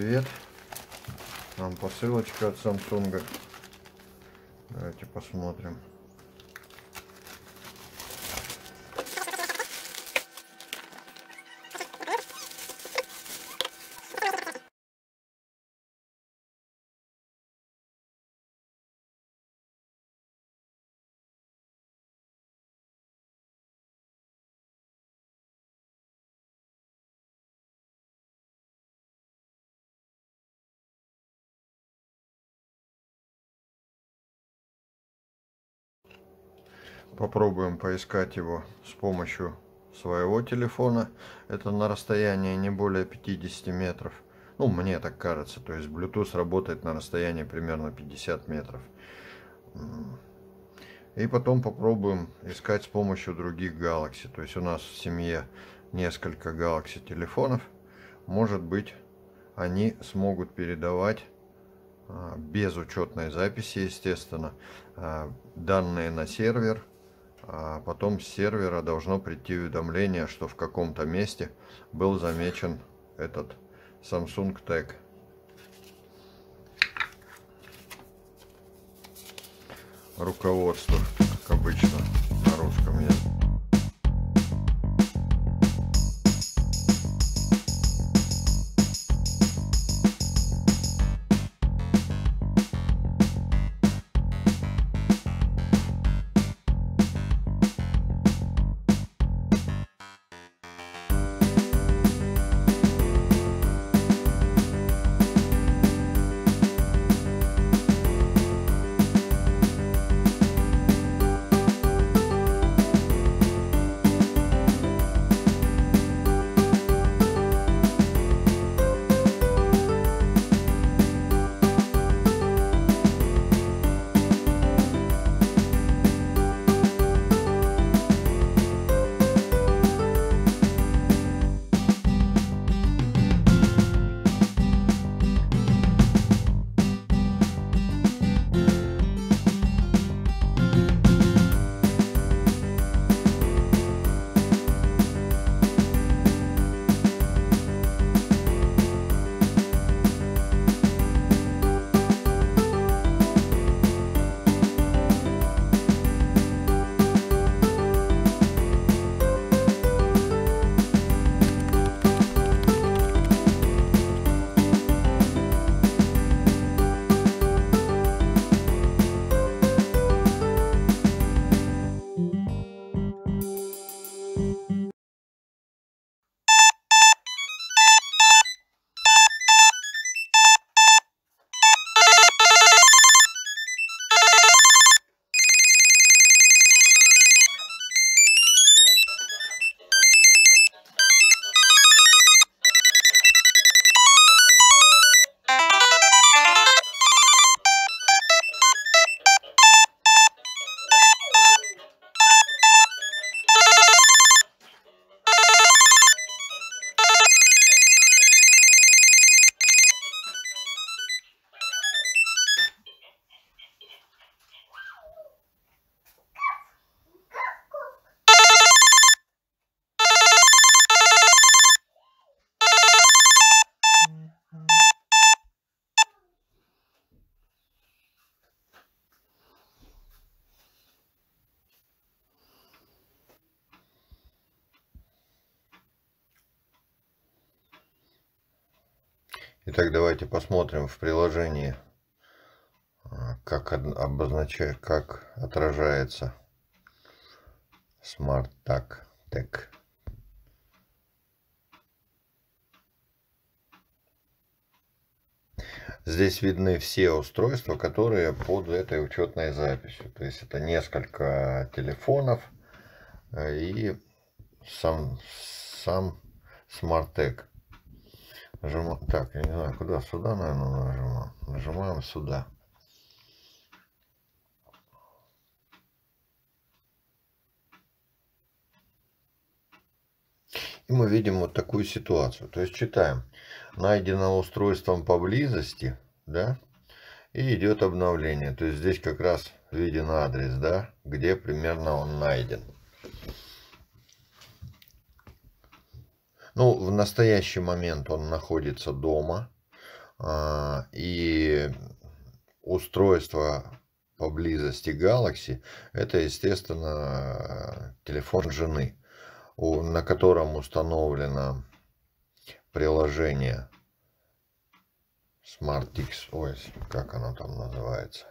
привет. Нам посылочка от Samsung. Давайте посмотрим. попробуем поискать его с помощью своего телефона. Это на расстоянии не более 50 метров. Ну, мне так кажется. То есть Bluetooth работает на расстоянии примерно 50 метров. И потом попробуем искать с помощью других Galaxy. То есть у нас в семье несколько Galaxy телефонов. Может быть, они смогут передавать а, без учетной записи, естественно, а, данные на сервер а потом с сервера должно прийти уведомление, что в каком-то месте был замечен этот Samsung Tag. Руководство, как обычно, на русском языке. Итак, давайте посмотрим в приложении, как обозначает, как отражается Smart Tag Tag. Здесь видны все устройства, которые под этой учетной записью. То есть это несколько телефонов э, и сам, сам SmartTag. Нажимаем, так, я не знаю, куда, сюда, наверное, нажимаем. Нажимаем сюда. И мы видим вот такую ситуацию. То есть читаем. Найдено устройством поблизости, да, и идет обновление. То есть здесь как раз виден адрес, да, где примерно он найден. в настоящий момент он находится дома, а, и устройство поблизости Galaxy, это, естественно, телефон жены, на котором установлено приложение SmartX ой, как оно там называется.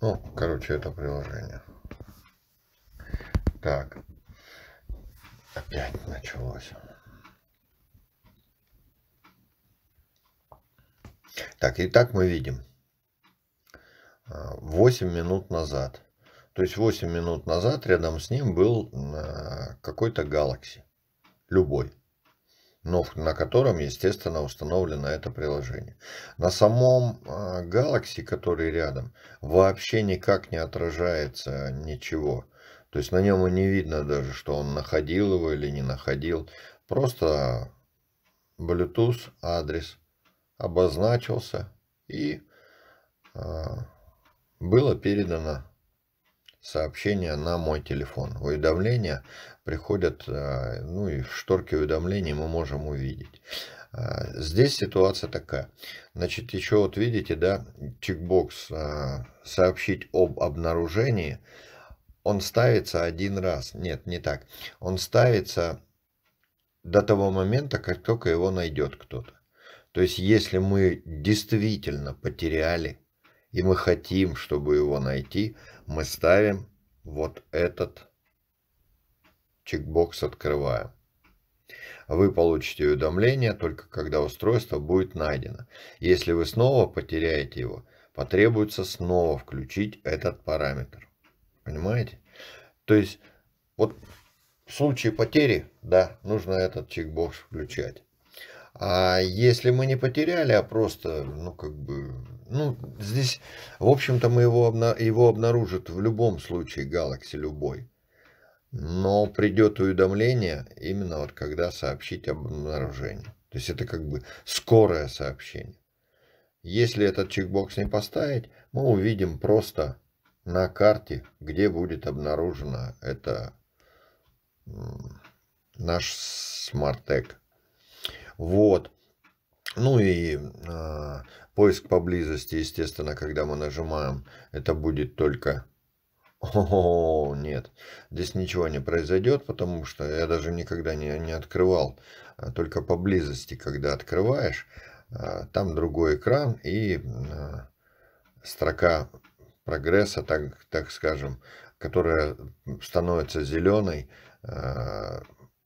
Ну, короче, это приложение. Так. Опять началось. Так, и так мы видим. 8 а, минут назад. То есть 8 минут назад рядом с ним был а, какой-то Galaxy. Любой. Но на котором, естественно, установлено это приложение. На самом а, Galaxy, который рядом, вообще никак не отражается ничего. То есть на нем и не видно даже, что он находил его или не находил. Просто Bluetooth адрес обозначился и а, было передано сообщение на мой телефон. Уведомления приходят, а, ну и в шторке уведомлений мы можем увидеть. А, здесь ситуация такая. Значит, еще вот видите, да, чекбокс «Сообщить об обнаружении» он ставится один раз. Нет, не так. Он ставится до того момента, как только его найдет кто-то. То есть, если мы действительно потеряли, и мы хотим, чтобы его найти, мы ставим вот этот чекбокс открываем. Вы получите уведомление только когда устройство будет найдено. Если вы снова потеряете его, потребуется снова включить этот параметр. Понимаете? То есть, вот в случае потери, да, нужно этот чекбокс включать. А если мы не потеряли, а просто, ну, как бы, ну, здесь, в общем-то, мы его, обна его обнаружит в любом случае Galaxy любой. Но придет уведомление именно вот когда сообщить об обнаружении. То есть это как бы скорое сообщение. Если этот чекбокс не поставить, мы увидим просто на карте, где будет обнаружено это наш смарт-эк. Вот. Ну и э, поиск поблизости, естественно, когда мы нажимаем, это будет только... О, нет, здесь ничего не произойдет, потому что я даже никогда не, не открывал. А только поблизости, когда открываешь, э, там другой экран и э, строка прогресса, так, так скажем, которая становится зеленой, э,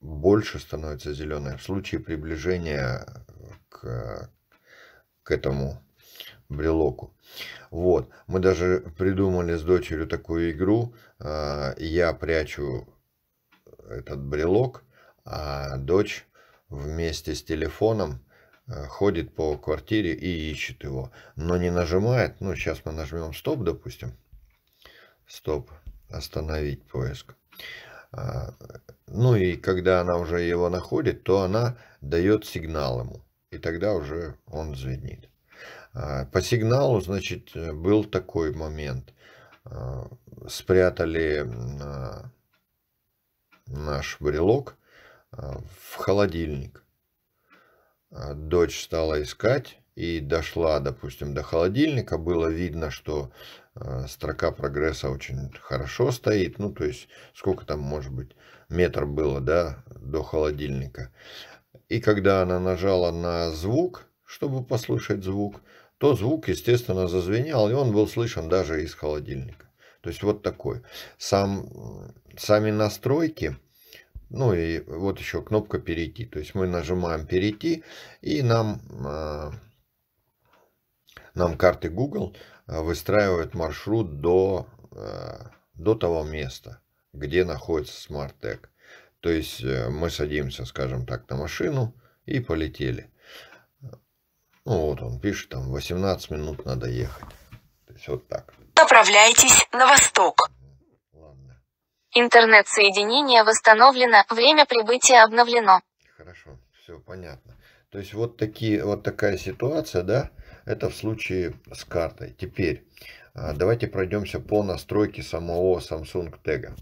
больше становится зеленой в случае приближения к, к этому брелоку. Вот, мы даже придумали с дочерью такую игру. Э, Я прячу этот брелок, а дочь вместе с телефоном Э, ходит по квартире и ищет его, но не нажимает. Ну, сейчас мы нажмем стоп, допустим. Стоп, остановить поиск. А, ну и когда она уже его находит, то она дает сигнал ему. И тогда уже он звенит. А, по сигналу, значит, был такой момент. А, спрятали наш брелок в холодильник. А, дочь стала искать и дошла, допустим, до холодильника, было видно, что а, строка прогресса очень хорошо стоит, ну, то есть, сколько там, может быть, метр было, да, до холодильника. И когда она нажала на звук, чтобы послушать звук, то звук, естественно, зазвенел, и он был слышен даже из холодильника. То есть вот такой. Сам, сами настройки – ну и вот еще кнопка перейти. То есть мы нажимаем перейти и нам, а, нам карты Google а, выстраивают маршрут до, а, до того места, где находится Smart Tag. То есть э, мы садимся, скажем так, на машину и полетели. Ну вот он пишет, там 18 минут надо ехать. То есть вот так. Направляйтесь на восток. Интернет-соединение восстановлено, время прибытия обновлено. Хорошо, все понятно. То есть вот, такие, вот такая ситуация, да, это в случае с картой. Теперь а, давайте пройдемся по настройке самого Samsung Tag.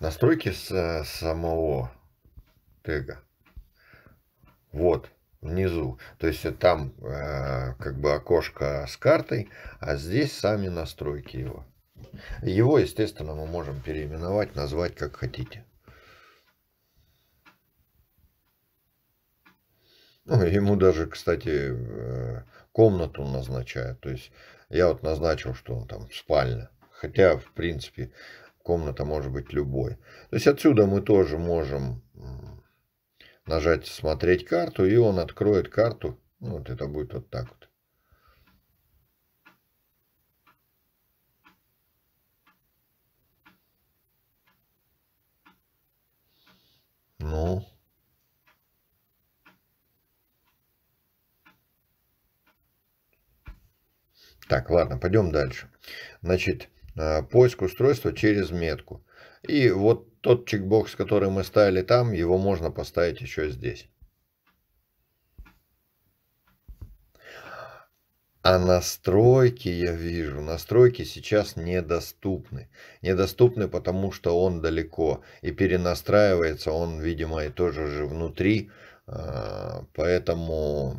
Настройки с э, самого тега. Вот, внизу. То есть э, там э, как бы окошко с картой, а здесь сами настройки его. Его, естественно, мы можем переименовать, назвать как хотите. Ну, ему даже, кстати, э, комнату назначают. То есть я вот назначил, что он там спальня. Хотя, в принципе, комната может быть любой. То есть отсюда мы тоже можем нажать «Смотреть карту», и он откроет карту. Ну, вот это будет вот так вот. Ну. Так, ладно, пойдем дальше. Значит, э, поиск устройства через метку. И вот тот чекбокс, который мы ставили там, его можно поставить еще здесь. А настройки, я вижу, настройки сейчас недоступны. Недоступны, потому что он далеко. И перенастраивается он, видимо, и тоже же внутри. А, поэтому,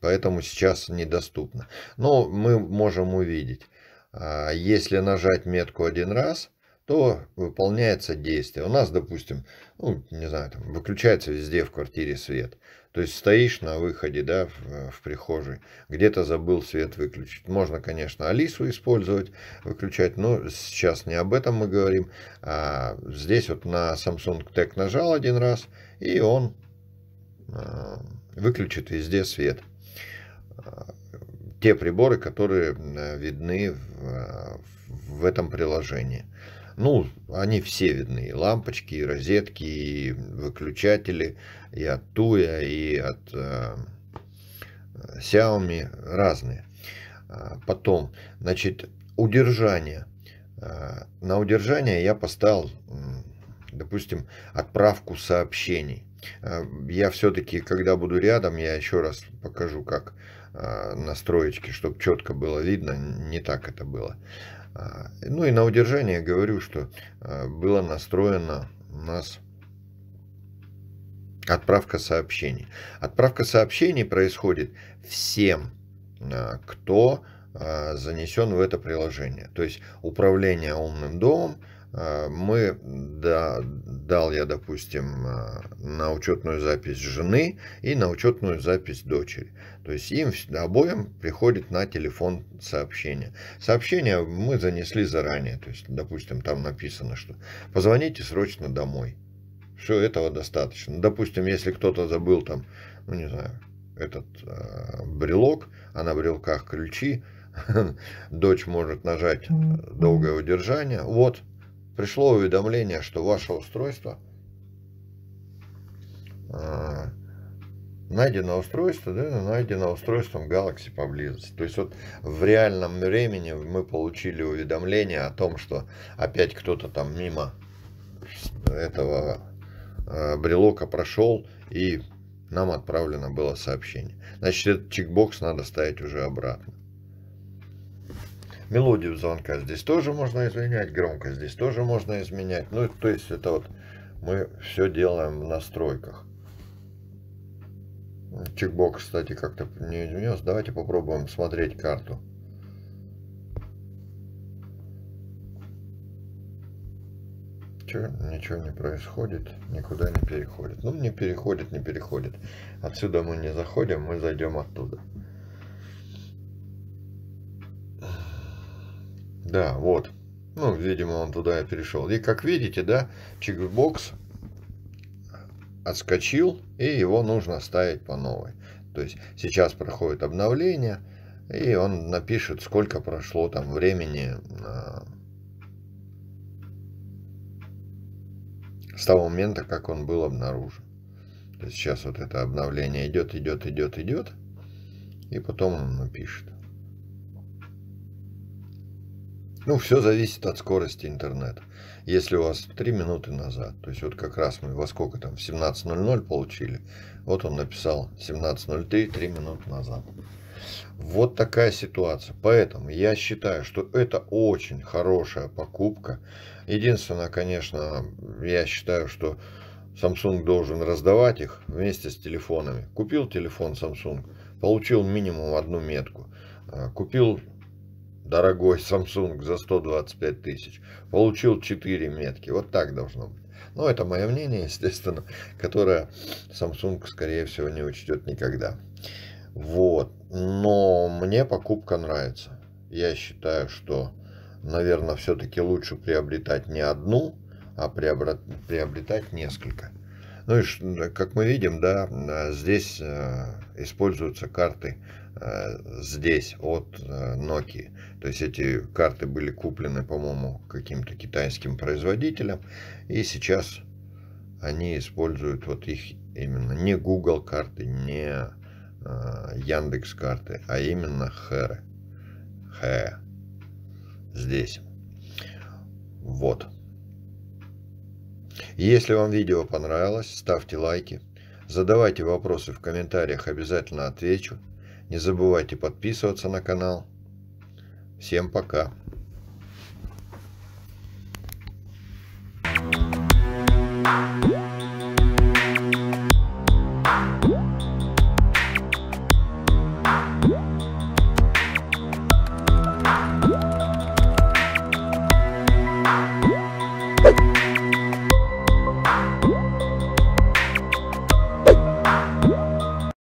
поэтому сейчас недоступно. Но мы можем увидеть. А, если нажать метку один раз, то выполняется действие. У нас, допустим, ну, не знаю, там, выключается везде в квартире свет. То есть стоишь на выходе, да, в, в прихожей, где-то забыл свет выключить. Можно, конечно, Алису использовать, выключать, но сейчас не об этом мы говорим. А здесь вот на Samsung Tech нажал один раз, и он а, выключит везде свет. А, те приборы, которые э, видны в, а, в этом приложении. Ну, они все видны, и лампочки, и розетки, и выключатели, и от Туя, и от э, Xiaomi, разные. А потом, значит, удержание. А на удержание я поставил, допустим, отправку сообщений. А я все-таки, когда буду рядом, я еще раз покажу, как настроечки, чтобы четко было видно, не так это было. А, ну и на удержание говорю, что а, было настроена у нас отправка сообщений. Отправка сообщений происходит всем, а, кто занесен в это приложение. То есть управление умным домом – Э, мы, да, дал я, допустим, э, на учетную запись жены и на учетную запись дочери. То есть им обоим приходит на телефон сообщение. Сообщение мы занесли заранее. То есть, допустим, там написано, что позвоните срочно домой. Все, этого достаточно. Допустим, если кто-то забыл там, ну не знаю, этот э, брелок, а на брелках ключи, дочь может нажать долгое удержание. Вот, пришло уведомление, что ваше устройство, а, найдено устройство, да, найдено устройством Galaxy поблизости. То есть вот в реальном времени мы получили уведомление о том, что опять кто-то там мимо этого а, брелока прошел и нам отправлено было сообщение. Значит, этот чекбокс надо ставить уже обратно мелодию звонка здесь тоже можно изменять, громкость здесь тоже можно изменять. Ну, то есть это вот мы все делаем в настройках. Чекбокс, кстати, как-то не изменился. Давайте попробуем смотреть карту. Че, ничего не происходит, никуда не переходит. Ну, не переходит, не переходит. Отсюда мы не заходим, мы зайдем оттуда. Да, вот. Ну, видимо, он туда и перешел. И как видите, да, чекбокс отскочил, и его нужно ставить по новой. То есть сейчас проходит обновление, и он напишет, сколько прошло там времени а, с того момента, как он был обнаружен. То есть сейчас вот это обновление идет, идет, идет, идет, и потом он напишет. Ну, все зависит от скорости интернета. Если у вас 3 минуты назад, то есть вот как раз мы во сколько там, в 17.00 получили, вот он написал 17.03, 3 минуты назад. Вот такая ситуация. Поэтому я считаю, что это очень хорошая покупка. Единственное, конечно, я считаю, что Samsung должен раздавать их вместе с телефонами. Купил телефон Samsung, получил минимум одну метку. Э, купил дорогой Samsung за 125 тысяч, получил 4 метки. Вот так должно быть. Но это мое мнение, естественно, которое Samsung, скорее всего, не учтет никогда. Вот. Но мне покупка нравится. Я считаю, что, наверное, все-таки лучше приобретать не одну, а приобретать несколько. Ну и э, как мы видим, да, э, здесь э, используются карты здесь от Nokia. То есть эти карты были куплены, по-моему, каким-то китайским производителем. И сейчас они используют вот их именно не Google карты, не Яндекс карты, а именно Хэ. Хэ. Здесь. Вот. Если вам видео понравилось, ставьте лайки, задавайте вопросы в комментариях, обязательно отвечу. Не забывайте подписываться на канал. Всем пока!